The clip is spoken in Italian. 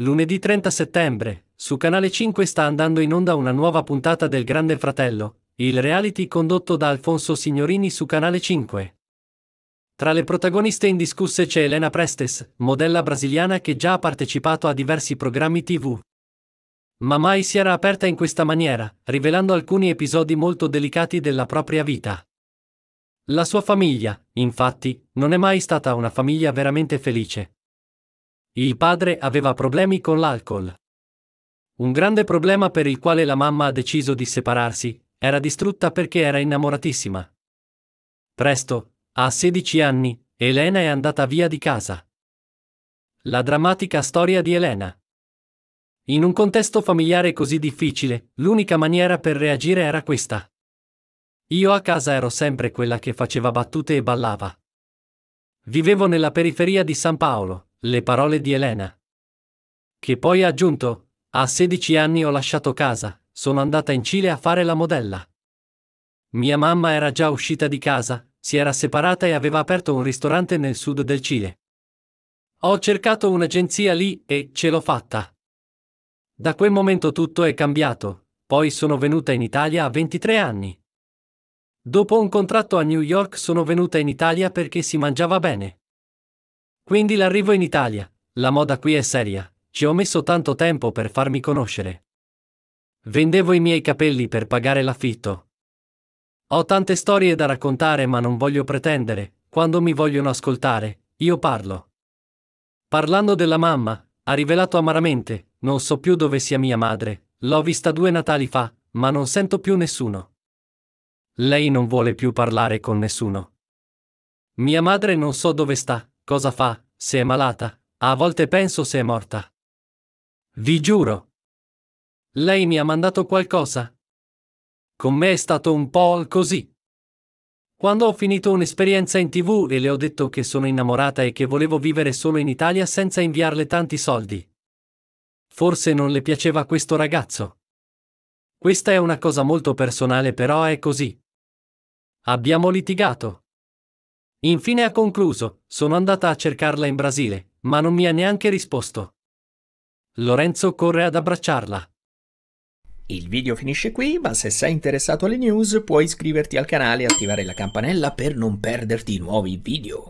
Lunedì 30 settembre, su Canale 5 sta andando in onda una nuova puntata del Grande Fratello, il reality condotto da Alfonso Signorini su Canale 5. Tra le protagoniste indiscusse c'è Elena Prestes, modella brasiliana che già ha partecipato a diversi programmi TV. Ma mai si era aperta in questa maniera, rivelando alcuni episodi molto delicati della propria vita. La sua famiglia, infatti, non è mai stata una famiglia veramente felice, il padre aveva problemi con l'alcol. Un grande problema per il quale la mamma ha deciso di separarsi, era distrutta perché era innamoratissima. Presto, a 16 anni, Elena è andata via di casa. La drammatica storia di Elena. In un contesto familiare così difficile, l'unica maniera per reagire era questa. Io a casa ero sempre quella che faceva battute e ballava. Vivevo nella periferia di San Paolo, le parole di Elena. Che poi ha aggiunto, a 16 anni ho lasciato casa, sono andata in Cile a fare la modella. Mia mamma era già uscita di casa, si era separata e aveva aperto un ristorante nel sud del Cile. Ho cercato un'agenzia lì e ce l'ho fatta. Da quel momento tutto è cambiato, poi sono venuta in Italia a 23 anni. Dopo un contratto a New York sono venuta in Italia perché si mangiava bene. Quindi l'arrivo in Italia. La moda qui è seria. Ci ho messo tanto tempo per farmi conoscere. Vendevo i miei capelli per pagare l'affitto. Ho tante storie da raccontare ma non voglio pretendere. Quando mi vogliono ascoltare, io parlo. Parlando della mamma, ha rivelato amaramente, non so più dove sia mia madre, l'ho vista due Natali fa, ma non sento più nessuno. Lei non vuole più parlare con nessuno. Mia madre non so dove sta, cosa fa, se è malata, a volte penso se è morta. Vi giuro. Lei mi ha mandato qualcosa? Con me è stato un po' così. Quando ho finito un'esperienza in tv e le ho detto che sono innamorata e che volevo vivere solo in Italia senza inviarle tanti soldi. Forse non le piaceva questo ragazzo. Questa è una cosa molto personale però è così. Abbiamo litigato. Infine ha concluso, sono andata a cercarla in Brasile, ma non mi ha neanche risposto. Lorenzo corre ad abbracciarla. Il video finisce qui, ma se sei interessato alle news puoi iscriverti al canale e attivare la campanella per non perderti nuovi video.